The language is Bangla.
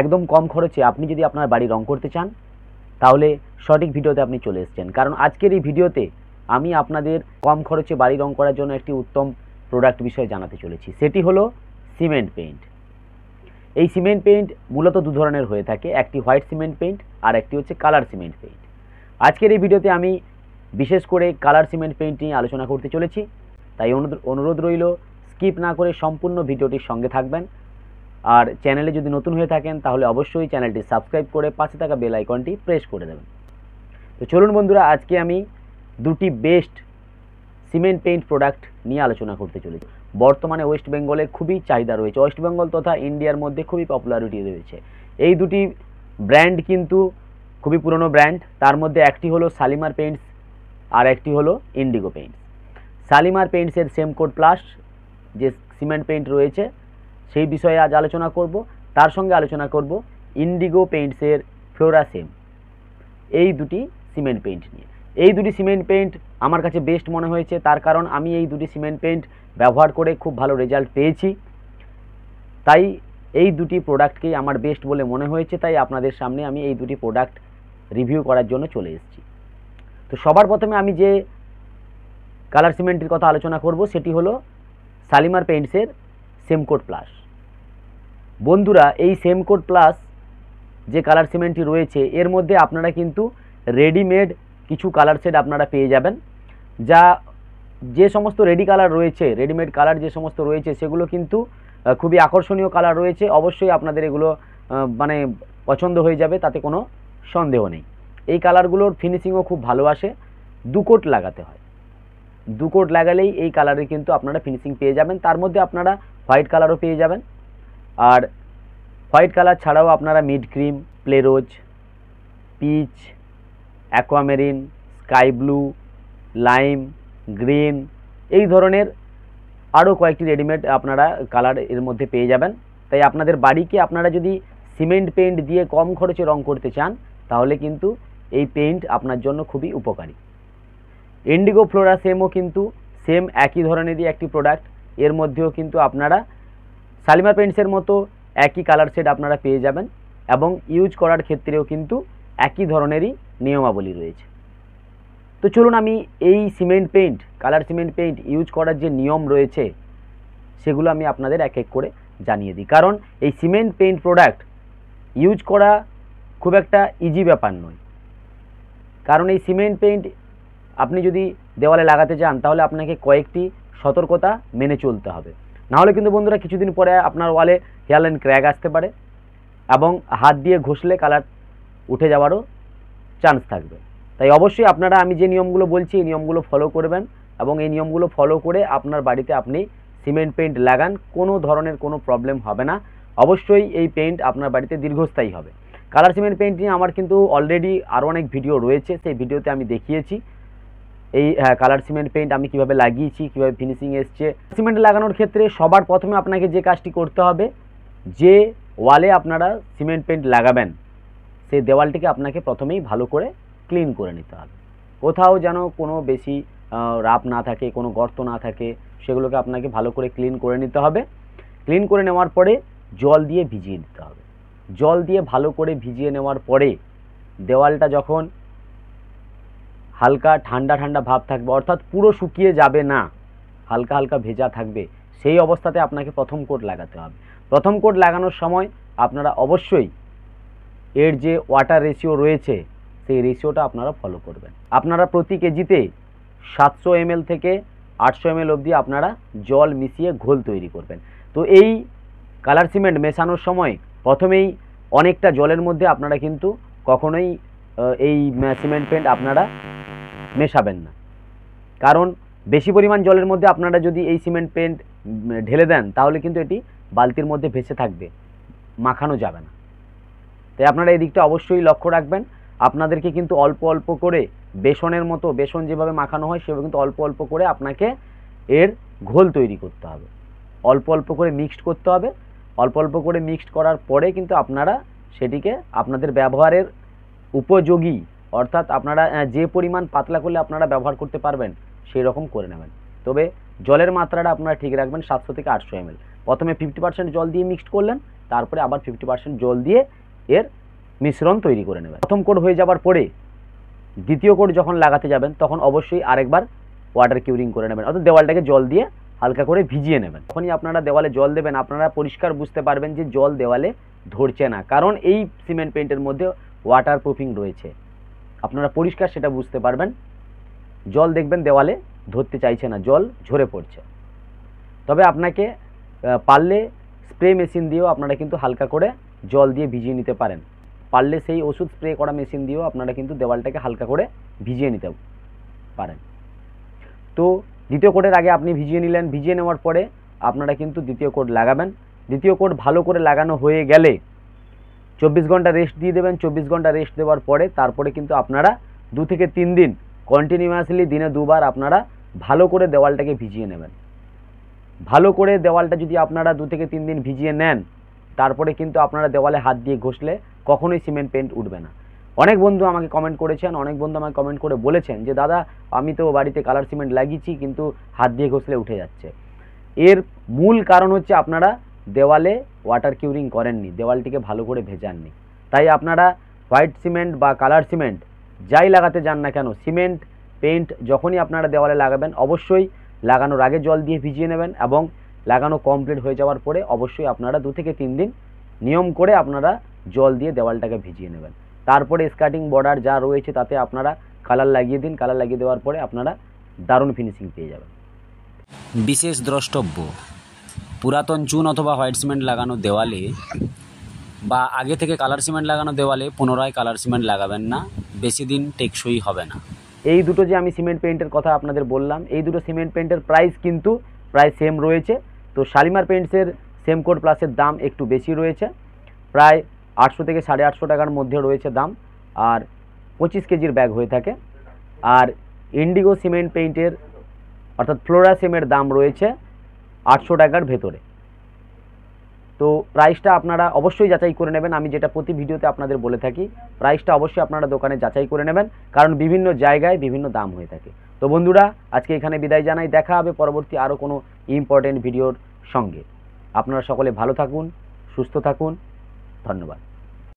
একদম কম খরচে আপনি যদি আপনার বাড়ি রং করতে চান তাহলে সঠিক ভিডিওতে আপনি চলে এসছেন কারণ আজকের এই ভিডিওতে আমি আপনাদের কম খরচে বাড়ি রং করার জন্য একটি উত্তম প্রোডাক্ট বিষয়ে জানাতে চলেছি সেটি হলো সিমেন্ট পেইন্ট এই সিমেন্ট পেইন্ট মূলত দু ধরনের হয়ে থাকে একটি হোয়াইট সিমেন্ট পেইন্ট আর একটি হচ্ছে কালার সিমেন্ট পেইন্ট আজকের এই ভিডিওতে আমি বিশেষ করে কালার সিমেন্ট পেইন্ট নিয়ে আলোচনা করতে চলেছি তাই অনুরোধ রইল স্কিপ না করে সম্পূর্ণ ভিডিওটির সঙ্গে থাকবেন আর চ্যানেলে যদি নতুন হয়ে থাকেন তাহলে অবশ্যই চ্যানেলটি সাবস্ক্রাইব করে পাশে থাকা বেল আইকনটি প্রেস করে দেবেন তো চলুন বন্ধুরা আজকে আমি দুটি বেস্ট সিমেন্ট পেইন্ট প্রোডাক্ট নিয়ে আলোচনা করতে চলেছি বর্তমানে ওয়েস্ট বেঙ্গলে খুবই চাহিদা রয়েছে ওয়েস্ট বেঙ্গল তথা ইন্ডিয়ার মধ্যে খুবই পপুলারিটি রয়েছে এই দুটি ব্র্যান্ড কিন্তু খুবই পুরনো ব্র্যান্ড তার মধ্যে একটি হলো সালিমার পেইন্টস আর একটি হলো ইন্ডিগো পেইন্টস সালিমার পেইন্টসের সেম কোড প্লাস যে সিমেন্ট পেইন্ট রয়েছে সেই বিষয়ে আজ আলোচনা করব তার সঙ্গে আলোচনা করব ইন্ডিগো পেইন্টসের ফ্লোরাসেম এই দুটি সিমেন্ট পেইন্ট নিয়ে এই দুটি সিমেন্ট পেইন্ট আমার কাছে বেস্ট মনে হয়েছে তার কারণ আমি এই দুটি সিমেন্ট পেইন্ট ব্যবহার করে খুব ভালো রেজাল্ট পেয়েছি তাই এই দুটি প্রোডাক্টকেই আমার বেস্ট বলে মনে হয়েছে তাই আপনাদের সামনে আমি এই দুটি প্রোডাক্ট রিভিউ করার জন্য চলে এসেছি তো সবার প্রথমে আমি যে কালার সিমেন্টের কথা আলোচনা করব সেটি হলো সালিমার পেইন্টসের সেমকোট প্লাস বন্ধুরা এই সেম কোড প্লাস যে কালার সিমেন্টটি রয়েছে এর মধ্যে আপনারা কিন্তু রেডিমেড কিছু কালার সেট আপনারা পেয়ে যাবেন যা যে সমস্ত রেডি কালার রয়েছে রেডিমেড কালার যে সমস্ত রয়েছে সেগুলো কিন্তু খুবই আকর্ষণীয় কালার রয়েছে অবশ্যই আপনাদের এগুলো মানে পছন্দ হয়ে যাবে তাতে কোনো সন্দেহ নেই এই কালারগুলোর ফিনিশিংও খুব ভালো আসে দুকোট লাগাতে হয় দুকোট লাগালেই এই কালারে কিন্তু আপনারা ফিনিশিং পেয়ে যাবেন তার মধ্যে আপনারা হোয়াইট কালারও পেয়ে যাবেন আর হোয়াইট কালার ছাড়াও আপনারা mid cream pale rose peach aquamarine sky blue lime green এই ধরনের আরও কয়েকটি রেডিমেড আপনারা কালার এর মধ্যে পেয়ে যাবেন তাই আপনাদের বাড়িকে আপনারা যদি সিমেন্ট পেইন্ট দিয়ে কম খরচে রং করতে চান তাহলে কিন্তু এই পেইন্ট আপনার জন্য খুবই উপকারী ইন্ডিগো ফ্লোরা সেমও কিন্তু সেম একই ধরনেরই একটি প্রোডাক্ট এর মধ্যেও কিন্তু আপনারা সালিমা পেন্টসের মতো একই কালার সেট আপনারা পেয়ে যাবেন এবং ইউজ করার ক্ষেত্রেও কিন্তু একই ধরনেরই নিয়মাবলী রয়েছে তো চলুন আমি এই cement paint colour cement paint use করার যে নিয়ম রয়েছে সেগুলো আমি আপনাদের এক এক করে জানিয়ে দিই কারণ এই সিমেন্ট পেইন্ট প্রোডাক্ট ইউজ করা খুব একটা ইজি ব্যাপার নয় কারণ এই সিমেন্ট পেইন্ট আপনি যদি দেওয়ালে লাগাতে চান তাহলে আপনাকে কয়েকটি সতর্কতা মেনে চলতে হবে নাহলে কিন্তু বন্ধুরা কিছুদিন পরে আপনার ওয়ালে হেয়ারলাইন ক্র্যাক আসতে পারে এবং হাত দিয়ে ঘষলে কালার উঠে যাওয়ারও চান্স থাকবে তাই অবশ্যই আপনারা আমি যে নিয়মগুলো বলছি এই নিয়মগুলো ফলো করবেন এবং এই নিয়মগুলো ফলো করে আপনার বাড়িতে আপনি সিমেন্ট পেইন্ট লাগান কোনো ধরনের কোনো প্রবলেম হবে না অবশ্যই এই পেইন্ট আপনার বাড়িতে দীর্ঘস্থায়ী হবে কালার সিমেন্ট পেইন্ট নিয়ে আমার কিন্তু অলরেডি আরও অনেক ভিডিও রয়েছে সেই ভিডিওতে আমি দেখিয়েছি এই কালার সিমেন্ট পেন্ট আমি কিভাবে লাগিয়েছি কিভাবে ফিনিশিং এসছে সিমেন্ট লাগানোর ক্ষেত্রে সবার প্রথমে আপনাকে যে কাজটি করতে হবে যে ওয়ালে আপনারা সিমেন্ট পেন্ট লাগাবেন সেই দেওয়ালটিকে আপনাকে প্রথমেই ভালো করে ক্লিন করে নিতে হবে কোথাও যেন কোনো বেশি রাপ না থাকে কোনো গর্ত না থাকে সেগুলোকে আপনাকে ভালো করে ক্লিন করে নিতে হবে ক্লিন করে নেওয়ার পরে জল দিয়ে ভিজিয়ে নিতে হবে জল দিয়ে ভালো করে ভিজিয়ে নেওয়ার পরে দেওয়ালটা যখন হালকা ঠান্ডা ঠান্ডা ভাব থাকবে অর্থাৎ পুরো শুকিয়ে যাবে না হালকা হালকা ভেজা থাকবে সেই অবস্থাতে আপনাকে প্রথম কোট লাগাতে হবে প্রথম কোট লাগানোর সময় আপনারা অবশ্যই এর যে ওয়াটার রেশিও রয়েছে সেই রেশিওটা আপনারা ফলো করবেন আপনারা প্রতি কেজিতে সাতশো এমএল থেকে আটশো এমএল অবধি আপনারা জল মিশিয়ে ঘোল তৈরি করবেন তো এই কালার সিমেন্ট মেশানোর সময় প্রথমেই অনেকটা জলের মধ্যে আপনারা কিন্তু কখনোই এই সিমেন্ট পেন্ট আপনারা মেশাবেন না কারণ বেশি পরিমাণ জলের মধ্যে আপনারা যদি এই সিমেন্ট পেন্ট ঢেলে দেন তাহলে কিন্তু এটি বালতির মধ্যে ভেসে থাকবে মাখানো যাবে না তাই আপনারা এই দিকটা অবশ্যই লক্ষ্য রাখবেন আপনাদেরকে কিন্তু অল্প অল্প করে বেসনের মতো বেসন যেভাবে মাখানো হয় সেভাবে কিন্তু অল্প অল্প করে আপনাকে এর ঘোল তৈরি করতে হবে অল্প অল্প করে মিক্সড করতে হবে অল্প অল্প করে মিক্সড করার পরে কিন্তু আপনারা সেটিকে আপনাদের ব্যবহারের উপযোগী অর্থাৎ আপনারা যে পরিমাণ পাতলা করলে আপনারা ব্যবহার করতে পারবেন সেই রকম করে নেবেন তবে জলের মাত্রাটা আপনারা ঠিক রাখবেন সাতশো থেকে আটশো এমএল প্রথমে ফিফটি পার্সেন্ট জল দিয়ে মিক্সড করলেন তারপরে আবার ফিফটি পার্সেন্ট জল দিয়ে এর মিশ্রণ তৈরি করে নেবেন প্রথম কোড হয়ে যাবার পরে দ্বিতীয় কোড যখন লাগাতে যাবেন তখন অবশ্যই আরেকবার ওয়াটার কিউরিং করে নেবেন অর্থাৎ দেওয়ালটাকে জল দিয়ে হালকা করে ভিজিয়ে নেবেন তখনই আপনারা দেওয়ালে জল দেবেন আপনারা পরিষ্কার বুঝতে পারবেন যে জল দেওয়ালে ধরছে না কারণ এই সিমেন্ট পেন্টের মধ্যে ওয়াটার প্রুফিং রয়েছে আপনারা পরিষ্কার সেটা বুঝতে পারবেন জল দেখবেন দেওয়ালে ধরতে চাইছে না জল ঝরে পড়ছে তবে আপনাকে পারলে স্প্রে মেশিন দিয়েও আপনারা কিন্তু হালকা করে জল দিয়ে ভিজিয়ে নিতে পারেন পারলে সেই ওষুধ স্প্রে করা মেশিন দিয়েও আপনারা কিন্তু দেওয়ালটাকে হালকা করে ভিজিয়ে নিতে পারেন তো দ্বিতীয় কোটের আগে আপনি ভিজিয়ে নিলেন ভিজিয়ে নেওয়ার পরে আপনারা কিন্তু দ্বিতীয় কোট লাগাবেন দ্বিতীয় কোট ভালো করে লাগানো হয়ে গেলে চব্বিশ ঘন্টা রেস্ট দিয়ে দেবেন চব্বিশ ঘন্টা রেস্ট দেওয়ার পরে তারপরে কিন্তু আপনারা দু থেকে তিন দিন কন্টিনিউয়াসলি দিনে দুবার আপনারা ভালো করে দেওয়ালটাকে ভিজিয়ে নেবেন ভালো করে দেওয়ালটা যদি আপনারা দু থেকে তিন দিন ভিজিয়ে নেন তারপরে কিন্তু আপনারা দেওয়ালে হাত দিয়ে ঘষলে কখনোই সিমেন্ট পেন্ট উঠবে না অনেক বন্ধু আমাকে কমেন্ট করেছেন অনেক বন্ধু আমাকে কমেন্ট করে বলেছেন যে দাদা আমি তো বাড়িতে কালার সিমেন্ট লাগিয়েছি কিন্তু হাত দিয়ে ঘষলে উঠে যাচ্ছে এর মূল কারণ হচ্ছে আপনারা দেওয়ালে ওয়াটার কিউরিং করেননি দেওয়ালটিকে ভালো করে ভেজাননি তাই আপনারা হোয়াইট সিমেন্ট বা কালার সিমেন্ট যাই লাগাতে যান না কেন সিমেন্ট পেন্ট যখনই আপনারা দেওয়ালে লাগাবেন অবশ্যই লাগানোর আগে জল দিয়ে ভিজিয়ে নেবেন এবং লাগানো কমপ্লিট হয়ে যাওয়ার পরে অবশ্যই আপনারা দু থেকে তিন দিন নিয়ম করে আপনারা জল দিয়ে দেওয়ালটাকে ভিজিয়ে নেবেন তারপরে স্কার্টিং বর্ডার যা রয়েছে তাতে আপনারা কালার লাগিয়ে দিন কালার লাগিয়ে দেওয়ার পরে আপনারা দারুণ ফিনিশিং পেয়ে যাবেন বিশেষ দ্রষ্টব্য পুরাতন চুন অথবা হোয়াইট সিমেন্ট লাগানো দেওয়ালে বা আগে থেকে কালার সিমেন্ট লাগানো দেওয়ালে পুনরায় কালার সিমেন্ট লাগাবেন না বেশি দিন টেকসই হবে না এই দুটো যে আমি সিমেন্ট পেন্টের কথা আপনাদের বললাম এই দুটো সিমেন্ট পেন্টের প্রাইস কিন্তু প্রায় সেম রয়েছে তো শালিমার পেন্টসের সেম কোড প্লাসের দাম একটু বেশি রয়েছে প্রায় আটশো থেকে সাড়ে আটশো টাকার মধ্যে রয়েছে দাম আর পঁচিশ কেজির ব্যাগ হয়ে থাকে আর ইন্ডিগো সিমেন্ট পেইন্টের অর্থাৎ ফ্লোরা সিমের দাম রয়েছে আটশো টাকার ভেতরে তো প্রাইসটা আপনারা অবশ্যই যাচাই করে নেবেন আমি যেটা প্রতি ভিডিওতে আপনাদের বলে থাকি প্রাইসটা অবশ্যই আপনারা দোকানে যাচাই করে নেবেন কারণ বিভিন্ন জায়গায় বিভিন্ন দাম হয়ে থাকে তো বন্ধুরা আজকে এখানে বিদায় জানাই দেখা হবে পরবর্তী আরও কোনো ইম্পর্টেন্ট ভিডিওর সঙ্গে আপনারা সকলে ভালো থাকুন সুস্থ থাকুন ধন্যবাদ